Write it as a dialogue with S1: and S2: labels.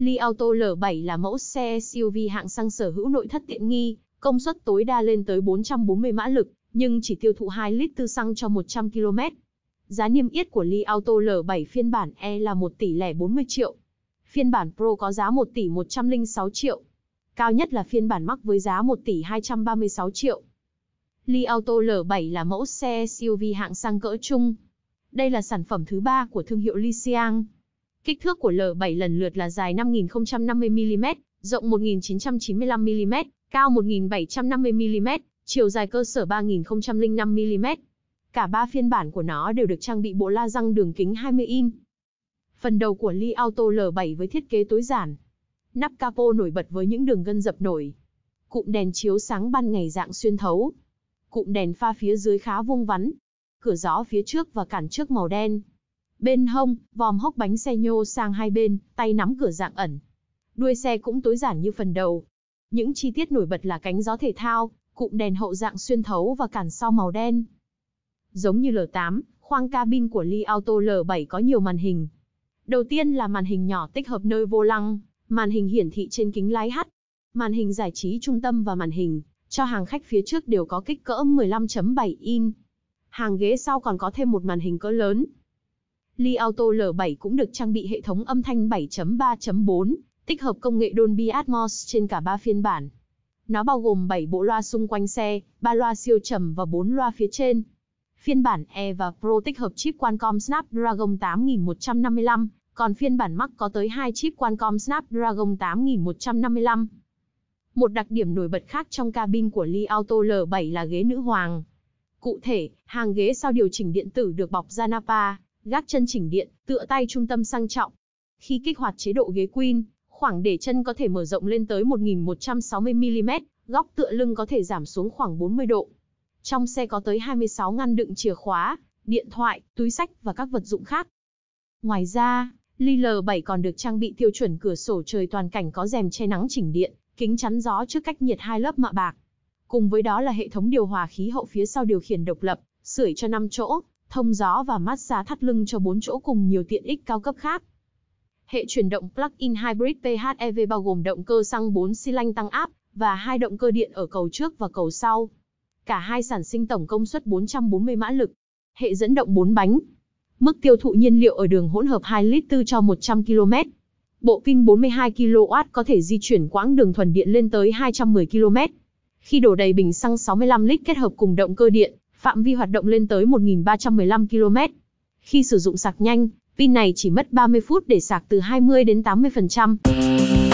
S1: Li Auto L7 là mẫu xe SUV hạng sang sở hữu nội thất tiện nghi, công suất tối đa lên tới 440 mã lực, nhưng chỉ tiêu thụ 2 lít tư xăng cho 100 km. Giá niêm yết của Li Auto L7 phiên bản E là 1 tỷ lẻ 40 triệu. Phiên bản Pro có giá 1 tỷ 106 triệu. Cao nhất là phiên bản Max với giá 1 tỷ 236 triệu. Li Auto L7 là mẫu xe SUV hạng sang cỡ trung. Đây là sản phẩm thứ ba của thương hiệu Li Xiang. Kích thước của L7 lần lượt là dài 5050mm, rộng 1995mm, cao 1750mm, chiều dài cơ sở 3005mm. Cả ba phiên bản của nó đều được trang bị bộ la răng đường kính 20 in. Phần đầu của Li Auto L7 với thiết kế tối giản. Nắp capo nổi bật với những đường gân dập nổi. Cụm đèn chiếu sáng ban ngày dạng xuyên thấu. Cụm đèn pha phía dưới khá vuông vắn. Cửa gió phía trước và cản trước màu đen bên hông, vòm hốc bánh xe nhô sang hai bên, tay nắm cửa dạng ẩn. Đuôi xe cũng tối giản như phần đầu. Những chi tiết nổi bật là cánh gió thể thao, cụm đèn hậu dạng xuyên thấu và cản sau màu đen. Giống như L8, khoang cabin của Li Auto L7 có nhiều màn hình. Đầu tiên là màn hình nhỏ tích hợp nơi vô lăng, màn hình hiển thị trên kính lái hắt, màn hình giải trí trung tâm và màn hình cho hàng khách phía trước đều có kích cỡ 15.7 in. Hàng ghế sau còn có thêm một màn hình cỡ lớn, Li Auto L7 cũng được trang bị hệ thống âm thanh 7.3.4, tích hợp công nghệ Dolby Atmos trên cả 3 phiên bản. Nó bao gồm 7 bộ loa xung quanh xe, 3 loa siêu trầm và 4 loa phía trên. Phiên bản E và Pro tích hợp chip Qualcomm Snapdragon 8155, còn phiên bản Max có tới 2 chip Qualcomm Snapdragon 8155. Một đặc điểm nổi bật khác trong cabin của Li Auto L7 là ghế nữ hoàng. Cụ thể, hàng ghế sau điều chỉnh điện tử được bọc da Napa, gác chân chỉnh điện, tựa tay trung tâm sang trọng. Khi kích hoạt chế độ ghế queen, khoảng để chân có thể mở rộng lên tới 1160mm, góc tựa lưng có thể giảm xuống khoảng 40 độ. Trong xe có tới 26 ngăn đựng chìa khóa, điện thoại, túi sách và các vật dụng khác. Ngoài ra, Ly L7 còn được trang bị tiêu chuẩn cửa sổ trời toàn cảnh có rèm che nắng chỉnh điện, kính chắn gió trước cách nhiệt hai lớp mạ bạc. Cùng với đó là hệ thống điều hòa khí hậu phía sau điều khiển độc lập, sưởi cho 5 chỗ, thông gió và massage thắt lưng cho bốn chỗ cùng nhiều tiện ích cao cấp khác. Hệ chuyển động plug-in hybrid PHEV bao gồm động cơ xăng 4 xi lanh tăng áp và hai động cơ điện ở cầu trước và cầu sau. Cả hai sản sinh tổng công suất 440 mã lực. Hệ dẫn động 4 bánh. Mức tiêu thụ nhiên liệu ở đường hỗn hợp 2 lít 4 cho 100 km. Bộ pin 42 kW có thể di chuyển quãng đường thuần điện lên tới 210 km. Khi đổ đầy bình xăng 65 lít kết hợp cùng động cơ điện, phạm vi hoạt động lên tới 1.315 km. Khi sử dụng sạc nhanh, pin này chỉ mất 30 phút để sạc từ 20 đến 80%.